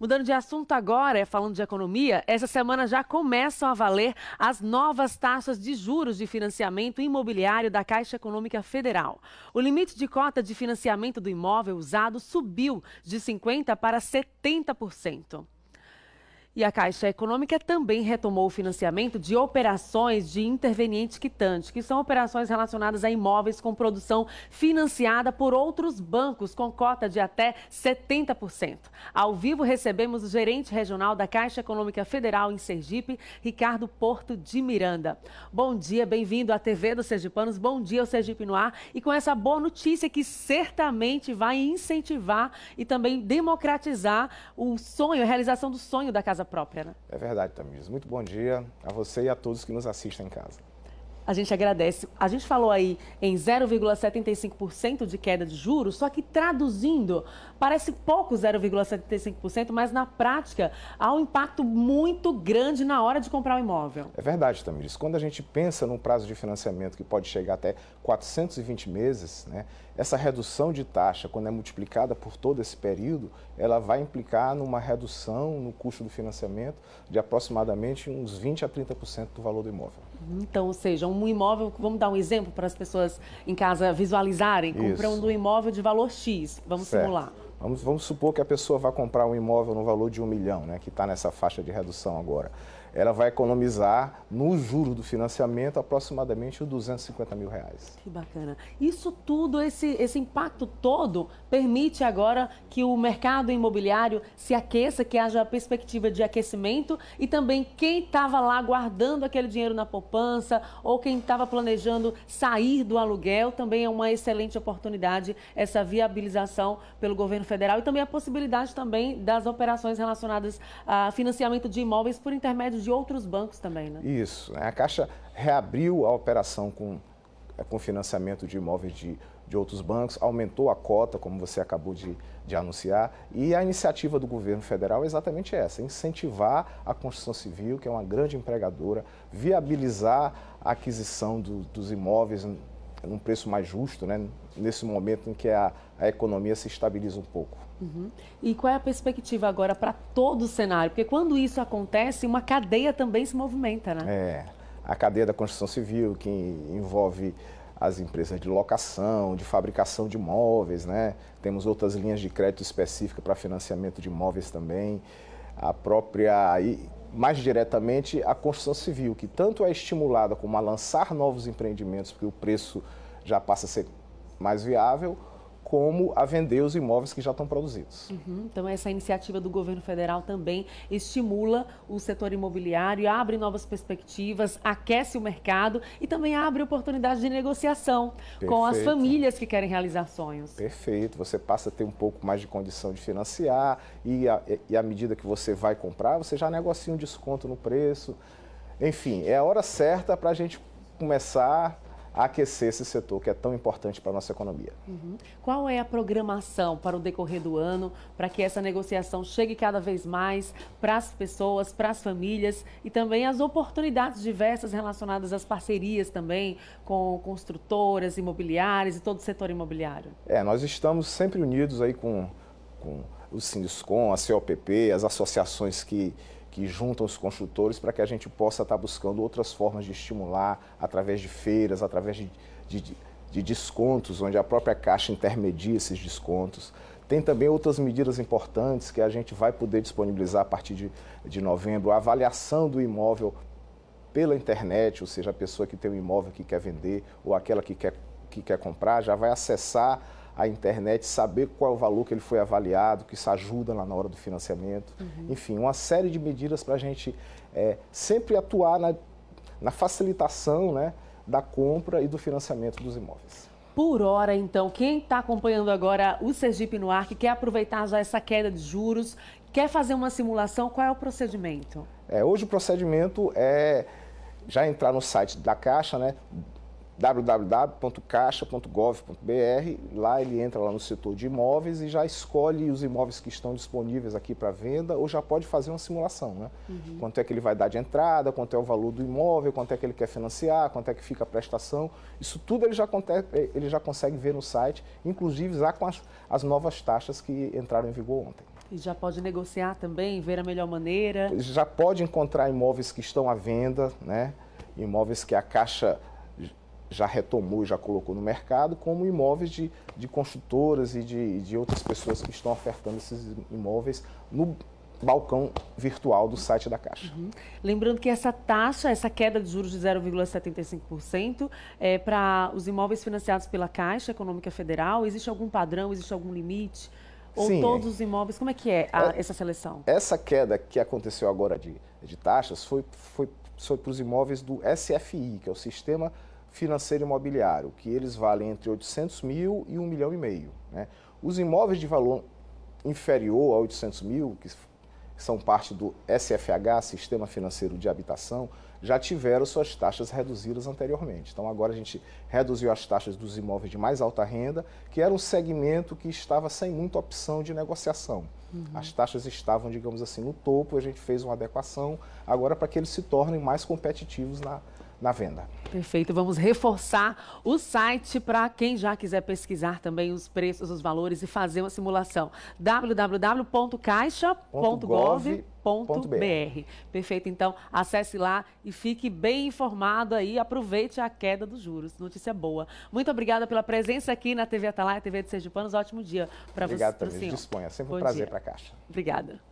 Mudando de assunto agora, falando de economia, essa semana já começam a valer as novas taxas de juros de financiamento imobiliário da Caixa Econômica Federal. O limite de cota de financiamento do imóvel usado subiu de 50% para 70%. E a Caixa Econômica também retomou o financiamento de operações de interveniente quitante, que são operações relacionadas a imóveis com produção financiada por outros bancos, com cota de até 70%. Ao vivo recebemos o gerente regional da Caixa Econômica Federal em Sergipe, Ricardo Porto de Miranda. Bom dia, bem-vindo à TV dos Sergipanos, bom dia o Sergipe no ar e com essa boa notícia que certamente vai incentivar e também democratizar o sonho, a realização do sonho da Casa própria, né? É verdade, Tamires. Muito bom dia a você e a todos que nos assistem em casa a gente agradece. A gente falou aí em 0,75% de queda de juros, só que traduzindo, parece pouco 0,75%, mas na prática há um impacto muito grande na hora de comprar o um imóvel. É verdade, Tamires. Quando a gente pensa num prazo de financiamento que pode chegar até 420 meses, né, essa redução de taxa, quando é multiplicada por todo esse período, ela vai implicar numa redução no custo do financiamento de aproximadamente uns 20 a 30% do valor do imóvel. Então, ou seja, um imóvel, vamos dar um exemplo para as pessoas em casa visualizarem, Isso. comprando um imóvel de valor X, vamos certo. simular. Vamos, vamos supor que a pessoa vai comprar um imóvel no valor de um milhão, né, que está nessa faixa de redução agora ela vai economizar no juro do financiamento aproximadamente 250 mil reais. Que bacana. Isso tudo, esse, esse impacto todo, permite agora que o mercado imobiliário se aqueça, que haja perspectiva de aquecimento e também quem estava lá guardando aquele dinheiro na poupança ou quem estava planejando sair do aluguel também é uma excelente oportunidade essa viabilização pelo governo federal e também a possibilidade também das operações relacionadas a financiamento de imóveis por intermédio de outros bancos também, né? Isso. A Caixa reabriu a operação com, eh, com financiamento de imóveis de, de outros bancos, aumentou a cota, como você acabou de, de anunciar, e a iniciativa do governo federal é exatamente essa: incentivar a construção civil, que é uma grande empregadora, viabilizar a aquisição do, dos imóveis um preço mais justo, né? nesse momento em que a, a economia se estabiliza um pouco. Uhum. E qual é a perspectiva agora para todo o cenário? Porque quando isso acontece, uma cadeia também se movimenta, né? É, a cadeia da construção civil, que envolve as empresas de locação, de fabricação de imóveis, né? Temos outras linhas de crédito específica para financiamento de imóveis também. A própria mais diretamente a construção civil, que tanto é estimulada como a lançar novos empreendimentos, porque o preço já passa a ser mais viável, como a vender os imóveis que já estão produzidos. Uhum, então, essa iniciativa do governo federal também estimula o setor imobiliário, abre novas perspectivas, aquece o mercado e também abre oportunidade de negociação Perfeito. com as famílias que querem realizar sonhos. Perfeito, você passa a ter um pouco mais de condição de financiar e, a, e à medida que você vai comprar, você já negocia um desconto no preço. Enfim, é a hora certa para a gente começar aquecer esse setor que é tão importante para a nossa economia. Uhum. Qual é a programação para o decorrer do ano para que essa negociação chegue cada vez mais para as pessoas, para as famílias e também as oportunidades diversas relacionadas às parcerias também com construtoras, imobiliárias e todo o setor imobiliário? É, nós estamos sempre unidos aí com, com o Sindiscom, a COPP, as associações que que juntam os construtores para que a gente possa estar buscando outras formas de estimular, através de feiras, através de, de, de descontos, onde a própria Caixa intermedia esses descontos. Tem também outras medidas importantes que a gente vai poder disponibilizar a partir de, de novembro, a avaliação do imóvel pela internet, ou seja, a pessoa que tem um imóvel que quer vender ou aquela que quer, que quer comprar já vai acessar a internet, saber qual é o valor que ele foi avaliado, que isso ajuda lá na hora do financiamento. Uhum. Enfim, uma série de medidas para a gente é, sempre atuar na, na facilitação né, da compra e do financiamento dos imóveis por hora, então. Quem está acompanhando agora o Sergipe no ar, que quer aproveitar já essa queda de juros, quer fazer uma simulação, qual é o procedimento? É, hoje o procedimento é já entrar no site da Caixa, né? www.caixa.gov.br. Lá ele entra lá no setor de imóveis e já escolhe os imóveis que estão disponíveis aqui para venda ou já pode fazer uma simulação, né? Uhum. Quanto é que ele vai dar de entrada, quanto é o valor do imóvel, quanto é que ele quer financiar, quanto é que fica a prestação. Isso tudo ele já, consegue, eh, ele já consegue ver no site, inclusive já com as, as novas taxas que entraram em vigor ontem. E já pode negociar também, ver a melhor maneira. Já pode encontrar imóveis que estão à venda, né? Imóveis que a Caixa já retomou, já colocou no mercado, como imóveis de, de construtoras e de, de outras pessoas que estão ofertando esses imóveis no balcão virtual do site da Caixa. Uhum. Lembrando que essa taxa, essa queda de juros de 0,75% é para os imóveis financiados pela Caixa Econômica Federal, existe algum padrão, existe algum limite? Ou Sim, todos os imóveis, como é que é a, é, essa seleção? Essa queda que aconteceu agora de, de taxas foi, foi, foi para os imóveis do SFI, que é o Sistema financeiro imobiliário, que eles valem entre 800 mil e 1 milhão e meio. Né? Os imóveis de valor inferior a 800 mil, que são parte do SFH, Sistema Financeiro de Habitação, já tiveram suas taxas reduzidas anteriormente. Então, agora a gente reduziu as taxas dos imóveis de mais alta renda, que era um segmento que estava sem muita opção de negociação. Uhum. As taxas estavam, digamos assim, no topo, a gente fez uma adequação agora para que eles se tornem mais competitivos na, na venda. Perfeito, vamos reforçar o site para quem já quiser pesquisar também os preços, os valores e fazer uma simulação. www.caixa.gov.br. Perfeito, então acesse lá e fique bem informado aí, aproveite a queda dos juros. Notícia boa. Muito obrigada pela presença aqui na TV Atalaia, TV de Sergipanos. Ótimo dia para você. Obrigado também, disponha. Sempre Bom um prazer para a Caixa. Obrigada.